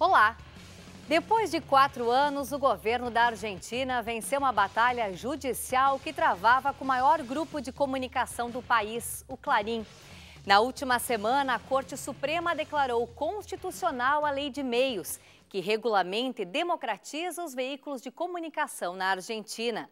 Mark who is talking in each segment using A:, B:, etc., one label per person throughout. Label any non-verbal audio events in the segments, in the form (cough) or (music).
A: Olá! Depois de quatro anos, o governo da Argentina venceu uma batalha judicial que travava com o maior grupo de comunicação do país, o Clarim. Na última semana, a Corte Suprema declarou constitucional a Lei de Meios, que regulamenta e democratiza os veículos de comunicação na Argentina.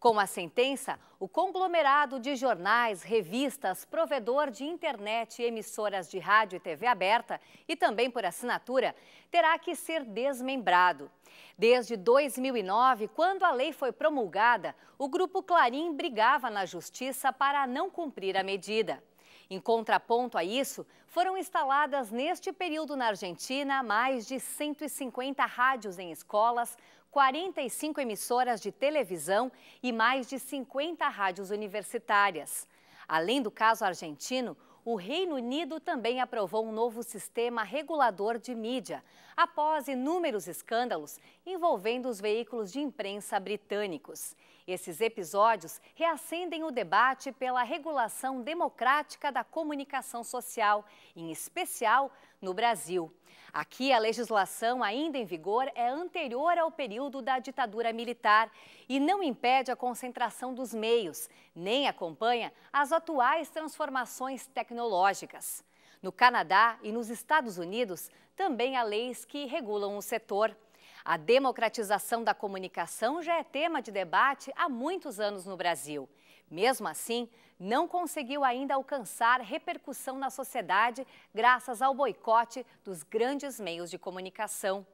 A: Com a sentença, o conglomerado de jornais, revistas, provedor de internet e emissoras de rádio e TV aberta, e também por assinatura, terá que ser desmembrado. Desde 2009, quando a lei foi promulgada, o Grupo Clarim brigava na Justiça para não cumprir a medida. Em contraponto a isso, foram instaladas neste período na Argentina mais de 150 rádios em escolas, 45 emissoras de televisão e mais de 50 rádios universitárias. Além do caso argentino, o Reino Unido também aprovou um novo sistema regulador de mídia, após inúmeros escândalos envolvendo os veículos de imprensa britânicos. Esses episódios reacendem o debate pela regulação democrática da comunicação social, em especial no Brasil. Aqui, a legislação ainda em vigor é anterior ao período da ditadura militar e não impede a concentração dos meios, nem acompanha as atuais transformações tecnológicas. No Canadá e nos Estados Unidos, também há leis que regulam o setor. A democratização da comunicação já é tema de debate há muitos anos no Brasil. Mesmo assim, não conseguiu ainda alcançar repercussão na sociedade graças ao boicote dos grandes meios de comunicação.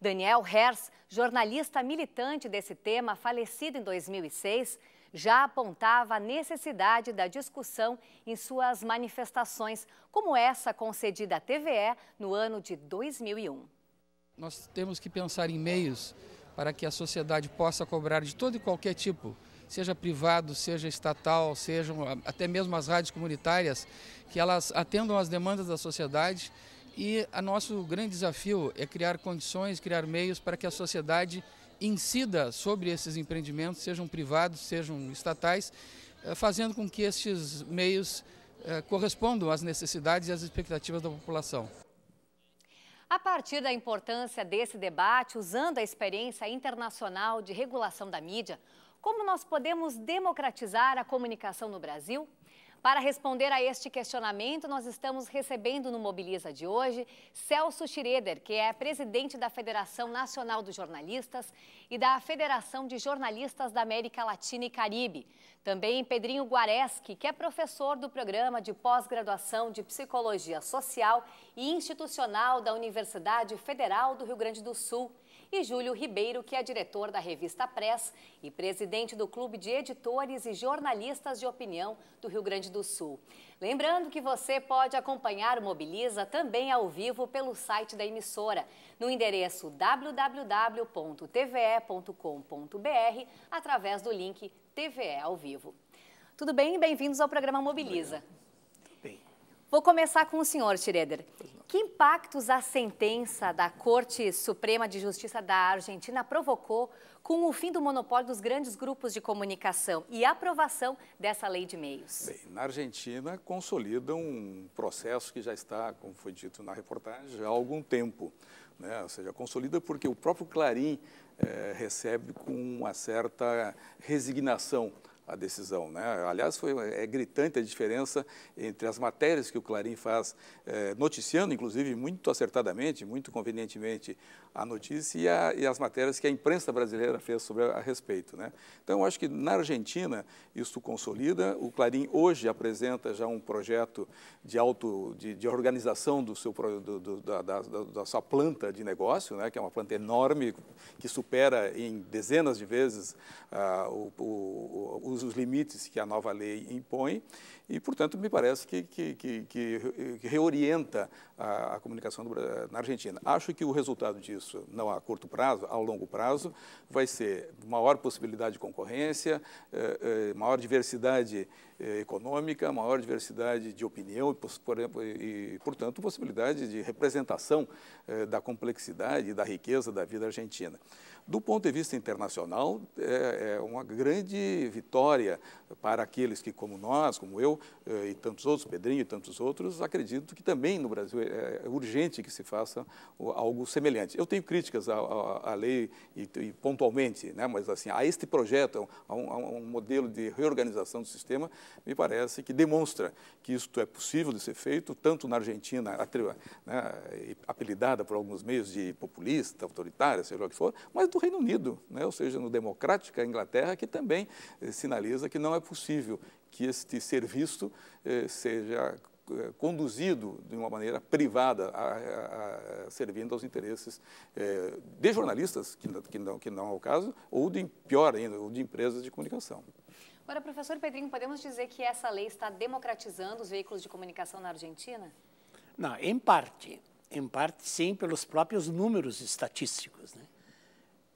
A: Daniel Hers, jornalista militante desse tema, falecido em 2006, já apontava a necessidade da discussão em suas manifestações, como essa concedida à TVE no ano de 2001. Nós
B: temos que pensar em meios para que a sociedade possa cobrar de todo e qualquer tipo seja privado, seja estatal, sejam até mesmo as rádios comunitárias, que elas atendam às demandas da sociedade. E o nosso grande desafio é criar condições, criar meios para que a sociedade incida sobre esses empreendimentos, sejam privados, sejam estatais, eh, fazendo com que estes meios eh, correspondam às necessidades e às expectativas da população.
A: A partir da importância desse debate, usando a experiência internacional de regulação da mídia, como nós podemos democratizar a comunicação no Brasil? Para responder a este questionamento, nós estamos recebendo no Mobiliza de hoje Celso Schroeder, que é presidente da Federação Nacional dos Jornalistas e da Federação de Jornalistas da América Latina e Caribe. Também Pedrinho Guareschi, que é professor do programa de pós-graduação de Psicologia Social e Institucional da Universidade Federal do Rio Grande do Sul e Júlio Ribeiro, que é diretor da revista Press e presidente do Clube de Editores e Jornalistas de Opinião do Rio Grande do Sul. Lembrando que você pode acompanhar o Mobiliza também ao vivo pelo site da emissora, no endereço www.tve.com.br, através do link TVE ao vivo. Tudo bem? Bem-vindos ao programa Mobiliza. Vou começar com o senhor, Schroeder. Que impactos a sentença da Corte Suprema de Justiça da Argentina provocou com o fim do monopólio dos grandes grupos de comunicação e a aprovação dessa lei de meios? Bem,
C: na Argentina, consolida um processo que já está, como foi dito na reportagem, há algum tempo. Né? Ou seja, consolida porque o próprio Clarim é, eh, recebe com uma certa resignação a decisão. Né? Aliás, foi, é gritante a diferença entre as matérias que o Clarim faz, eh, noticiando, inclusive, muito acertadamente, muito convenientemente, a notícia e, a, e, as matérias que a imprensa brasileira fez sobre a, a respeito. Né? Então, eu acho que na Argentina isso consolida. O Clarim hoje apresenta já um projeto de, auto, de, de organização do seu, do, do, da, da, da, sua planta de negócio, né? que é uma planta enorme, que supera em dezenas de vezes ah, o, o, os os, os, limites que a nova lei impõe e, portanto, me parece que, que, que, que reorienta a, a comunicação do, na Argentina. Acho que o resultado disso, não a curto prazo, ao longo prazo, vai ser maior possibilidade de concorrência, eh, eh, maior diversidade eh, econômica, maior diversidade de opinião e, portanto, possibilidade de representação eh, da complexidade e da riqueza da vida argentina. Do ponto de vista internacional, é, é uma grande vitória para aqueles que, como nós, como eu é, e tantos outros, Pedrinho e tantos outros, acredito que também no Brasil é, é urgente que se faça algo semelhante. Eu tenho críticas à, à, à lei e, e, pontualmente, né, mas assim, a este projeto, a um, a um modelo de reorganização do sistema, me parece que demonstra que isto é possível de ser feito, tanto na Argentina, a, né, apelidada por alguns meios de populista, autoritária, seja o que for, mas do Reino Unido, né? ou seja, no democrática Inglaterra, que também eh, sinaliza que não é possível que este serviço eh, seja eh, conduzido de uma maneira privada, a, a, a, servindo aos interesses eh, de jornalistas, que, que, não, que não é o caso, ou de pior ainda, ou de empresas de comunicação.
A: Agora, professor Pedrinho, podemos dizer que essa lei está democratizando os veículos de comunicação na Argentina?
D: Não, em parte. Em parte, sim, pelos próprios números estatísticos. Né?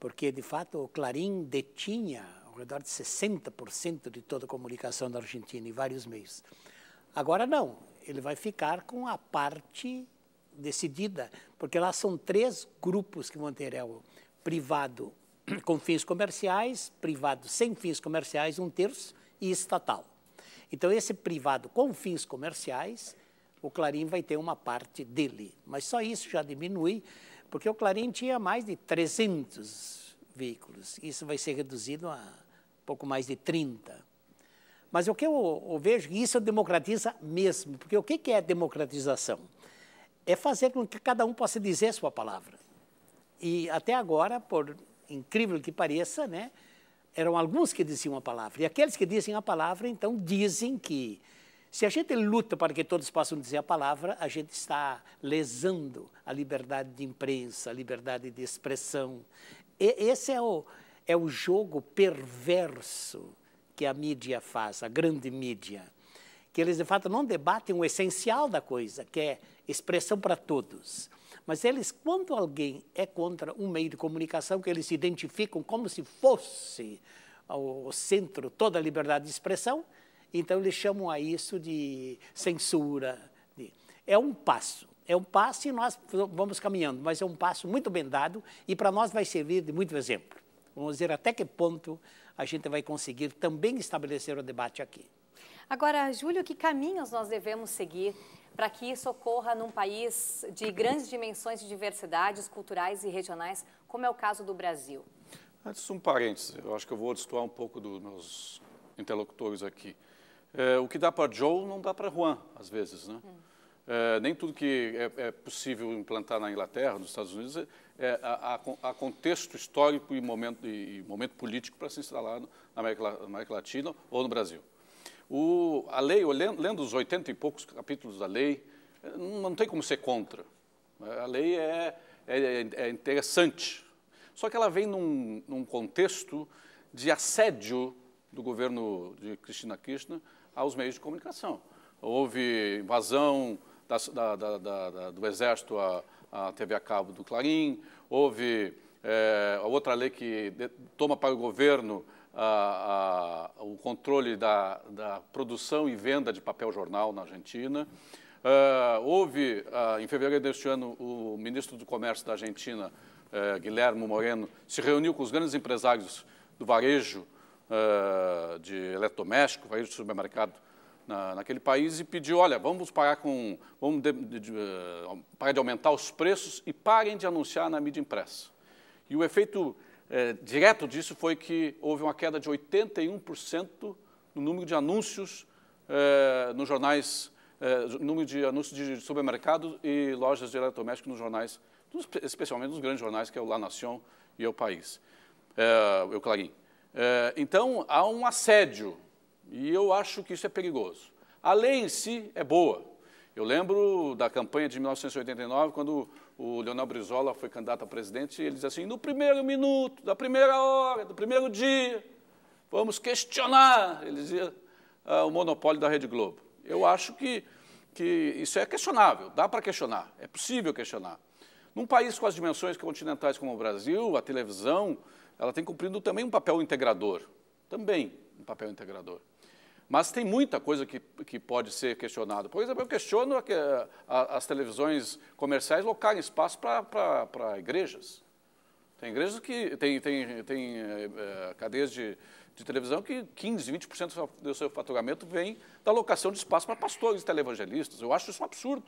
D: porque de fato o Clarim detinha ao redor de 60% de toda a comunicação da Argentina e vários meios. Agora não, ele vai ficar com a parte decidida, porque lá são três grupos que vão ter é o privado (clears throat) com fins comerciais, privado sem fins comerciais, um terço, e estatal. Então, esse privado com fins comerciais, o Clarim vai ter uma parte dele, mas só isso já diminui porque o Clarim tinha mais de 300 veículos. Isso vai ser reduzido a pouco mais de 30. Mas o que eu, eu vejo, isso democratiza mesmo. Porque o que, que é democratização? É fazer com que cada um possa dizer sua palavra. E até agora, por incrível que pareça, né, eram alguns que diziam a palavra. E aqueles que dizem a palavra, então, dizem que se a gente luta para que todos possam dizer a palavra, a gente está lesando a liberdade de imprensa, a liberdade de expressão. E esse é o, é o jogo perverso que a mídia faz, a grande mídia. Que eles, de fato, não debatem o essencial da coisa, que é expressão para todos. Mas eles, quando alguém é contra um meio de comunicação que eles se identificam como se fosse o centro toda a liberdade de expressão, então, eles chamam a isso de censura. É um passo. É um passo e nós vamos caminhando, mas é um passo muito bem dado e para nós vai servir de muito exemplo. Vamos ver até que ponto a gente vai conseguir também estabelecer o debate aqui.
A: Agora, Júlio, que caminhos nós devemos seguir para que isso ocorra num país de grandes dimensões de diversidades culturais e regionais, como é o caso do Brasil?
B: Antes, um parênteses. Eu acho que eu vou destoar um pouco dos meus interlocutores aqui. É, o que dá para Joe não dá para Juan, às vezes, né? Hum. É, nem tudo que é, é, possível implantar na Inglaterra, nos Estados Unidos, é, é há, há contexto histórico e momento, e, e momento político para se instalar no, na, América, na América, Latina ou no Brasil. O, a lei, lendo, lendo os 80 e poucos capítulos da lei, é, não, tem como ser contra. A lei é, é, é, interessante, só que ela vem num, num contexto de assédio do governo de Cristina Kirchner aos meios de comunicação. Houve invasão da, da, da, do Exército à, à TV a cabo do Clarim, houve é, outra lei que de, toma para o governo a, a, o controle da, da, produção e venda de papel jornal na Argentina. Uh, houve, uh, em fevereiro deste ano, o ministro do Comércio da Argentina, uh, Guilherme Moreno, se reuniu com os grandes empresários do varejo uh, de eletrodoméstico, vai ir ao supermercado na, naquele país e pediu, olha, vamos pagar com, vamos de, de, de, eh, parar de aumentar os preços e parem de anunciar na mídia impressa. E o efeito eh, direto disso foi que houve uma queda de 81% no número de anúncios nos jornais, número de anúncios de supermercado e lojas de eletrodoméstico nos jornais, especialmente nos grandes jornais, que é o La Nación e é o País, o Clarim. É, então, há um assédio, e eu acho que isso é perigoso. A lei em si é boa. Eu lembro da campanha de 1989, quando o Leonel Brizola foi candidato a presidente, e ele dizia assim: no primeiro minuto, da primeira hora, do primeiro dia, vamos questionar, ele dizia, ah, o monopólio da Rede Globo. Eu acho que, que isso é questionável, dá para questionar, é possível questionar. Num país com as dimensões continentais como o Brasil, a televisão ela tem cumprido também um papel integrador, também um papel integrador. Mas tem muita coisa que, que pode ser questionada. Por exemplo, eu questiono a, a, as televisões comerciais locarem espaço para igrejas. Tem igrejas que tem, tem, tem eh, eh, cadeias de, de televisão que 15, 20% do seu faturamento vem da locação de espaço para pastores e televangelistas. Eu acho isso um absurdo.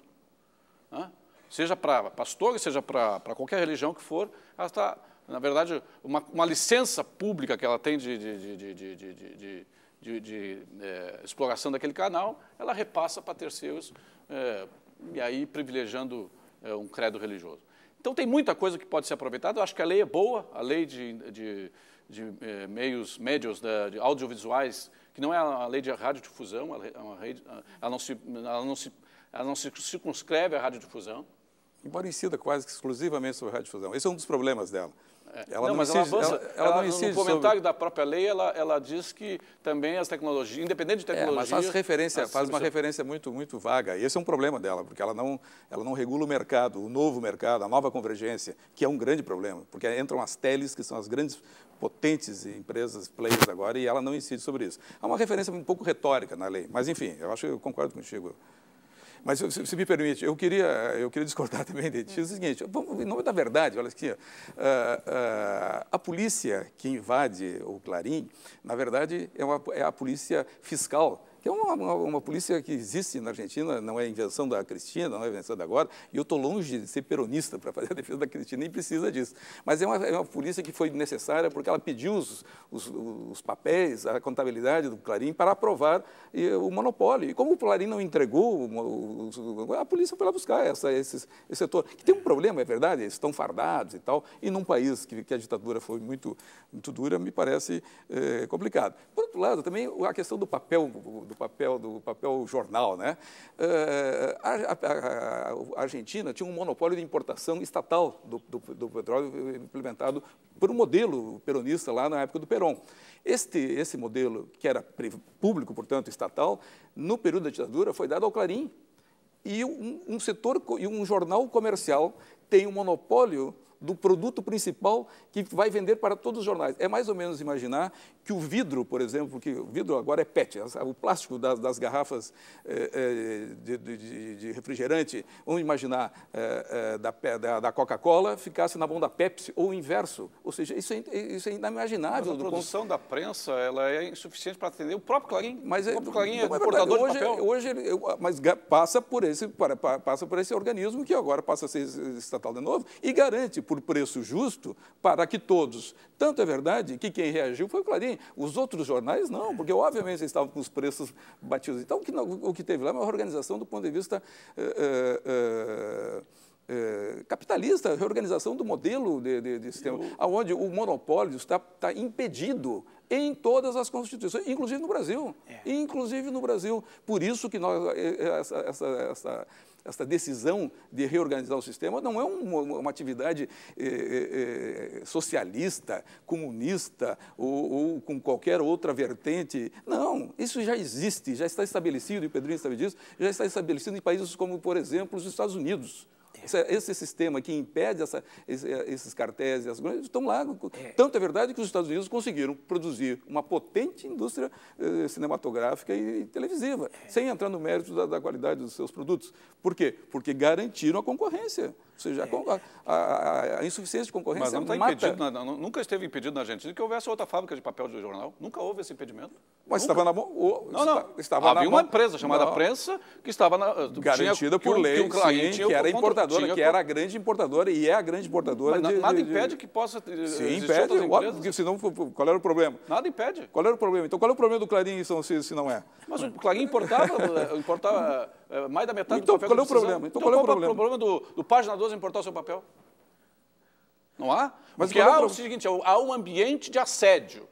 B: Né? Seja para pastores, seja para qualquer religião que for, ela está na verdade, uma, uma licença pública que ela tem de, de, de, de, de é, exploração daquele canal, ela repassa para terceiros, é, e aí privilegiando é, um credo religioso. Então, tem muita coisa que pode ser aproveitada. Eu acho que a lei é boa, a lei de, meios, médios de audiovisuais, que não é a lei de radiodifusão, ela não se, ela não se, ela não se circunscreve à radiodifusão.
C: Embora incida quase exclusivamente sobre a radiodifusão. Esse é um dos problemas dela. É. Ela não, mas incide, ela avança. Ela, ela, ela no comentário sobre...
B: da própria lei, ela, ela diz que também as tecnologias, independente de tecnologia... É, mas faz, referência, faz uma
C: referência muito, muito vaga. E esse é um problema dela, porque ela não, ela não regula o mercado, o novo mercado, a nova convergência, que é um grande problema, porque entram as teles, que são as grandes potentes empresas, players agora, e ela não incide sobre isso. Há uma referência um pouco retórica na lei, mas enfim, eu acho que eu concordo contigo. Mas se, se me permite, eu queria, eu queria discordar (laughs) também de ti. É o seguinte, vamos, em nome da verdade, olha aqui, uh, uh, a polícia que invade o Clarim, na verdade, é, uma, é a polícia fiscal é uma, uma, uma, polícia que existe na Argentina, não é invenção da Cristina, não é invenção da agora, e eu estou longe de ser peronista para fazer a defesa da Cristina, nem precisa disso. Mas é uma, é uma polícia que foi necessária porque ela pediu os, os, os papéis, a contabilidade do Clarim para aprovar e, o monopólio. E como o Clarim não entregou, a polícia foi lá buscar essa, esse, esse setor. Que tem um problema, é verdade, eles estão fardados e tal, e num país que, que a ditadura foi muito, muito dura, me parece é, complicado. Por outro lado, também a questão do papel do papel do papel jornal, né? Eh, a, a, a Argentina tinha um monopólio de importação estatal do, do, do, petróleo implementado por um modelo peronista lá na época do Perón. Este, esse modelo, que era público, portanto, estatal, no período da ditadura foi dado ao Clarim. E um, um setor e um jornal comercial tem um monopólio do produto principal que vai vender para todos os jornais. É mais ou menos imaginar que o vidro, por exemplo, que o vidro agora é PET, o plástico das, das garrafas eh, eh, de, de, de, refrigerante, vamos imaginar eh, da, da, da Coca-Cola, ficasse na mão da Pepsi, ou o inverso. Ou seja, isso
B: é, isso é
C: inimaginável. Mas a produção
B: da prensa ela é insuficiente para atender o próprio Clarim. Mas, é o próprio Clarim é, é portador hoje, de papel. Hoje,
C: mas passa por, esse, passa por esse organismo que agora passa a ser estatal de novo e garante por preço justo para que todos. Tanto é verdade que quem reagiu foi o Clarim. Os outros jornais não, porque obviamente estavam com os preços batidos. Então, o que, o que teve lá é uma organização do ponto de vista. Uh, uh, uh, é, capitalista, reorganização do modelo de, de, de sistema, Eu... onde o monopólio está, está impedido em todas as constituições, inclusive no Brasil. É. Inclusive no Brasil. Por isso que nós, eh, eh, essa, essa, essa, essa decisão de reorganizar o sistema não é uma, uma atividade socialista, comunista ou, ou, com qualquer outra vertente. Não, isso já existe, já está estabelecido, e o Pedrinho sabe disso, já está estabelecido em países como, por exemplo, os Estados Unidos esse, esse sistema que impede essa, esse, esses cartéis e as grandes estão lá. É. Tanto é verdade que os Estados Unidos conseguiram produzir uma potente indústria eh, cinematográfica e, e televisiva, é. sem entrar no mérito da, da qualidade dos seus produtos. Por quê? Porque garantiram a concorrência seja, é. a, a, a, insuficiência de concorrência Mas é não está impedido,
B: na, nunca esteve impedido na Argentina que houvesse outra fábrica de papel de jornal. Nunca houve esse impedimento. Mas estava na mão. não, não. Estava Havia uma mão. empresa chamada não. Prensa que estava na, eh, garantida tinha, por
C: que, lei, que, sim, tinha, que era importadora, tinha, que era a grande importadora e é a grande importadora. Mas de, nada de, de, impede que
B: possa eh, sim, impede, outras
C: porque senão qual era o problema? Nada impede. Qual era o problema? Então qual é o problema do Clarim se, se não é?
B: Mas o Clarim importava, eh, importava mais da metade então, do papel qual é o problema? Então, então, qual é o é problema? do, do paginador pessoas importar o seu papel? Não há? Mas Porque há o seguinte, é há um ambiente de assédio.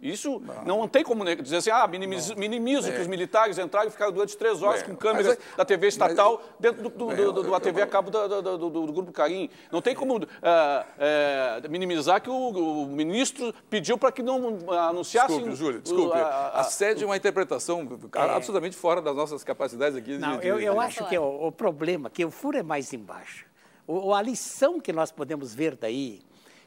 B: Isso não, não tem como dizer assim, ah, minimizo, minimizo é. que os militares entraram e ficaram durante três horas é. com câmeras mas, é- da TV estatal mas, é- dentro do, do, é, do, do, da TV a cabo do, Grupo Carim. Não tem como uh, minimizar que o, o ministro pediu para que não anunciassem... Desculpe, Júlio, desculpe. Assédio é uma interpretação
C: absolutamente
B: fora das nossas capacidades aqui.
C: Não, de, de, eu, eu
D: de... acho que o, o problema, que o furo é mais embaixo ou a lição que nós podemos ver daí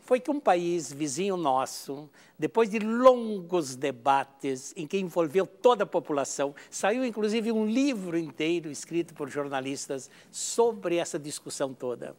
D: foi que um país vizinho nosso, depois de longos debates em que envolveu toda a população, saiu inclusive um livro inteiro escrito por jornalistas sobre essa discussão toda.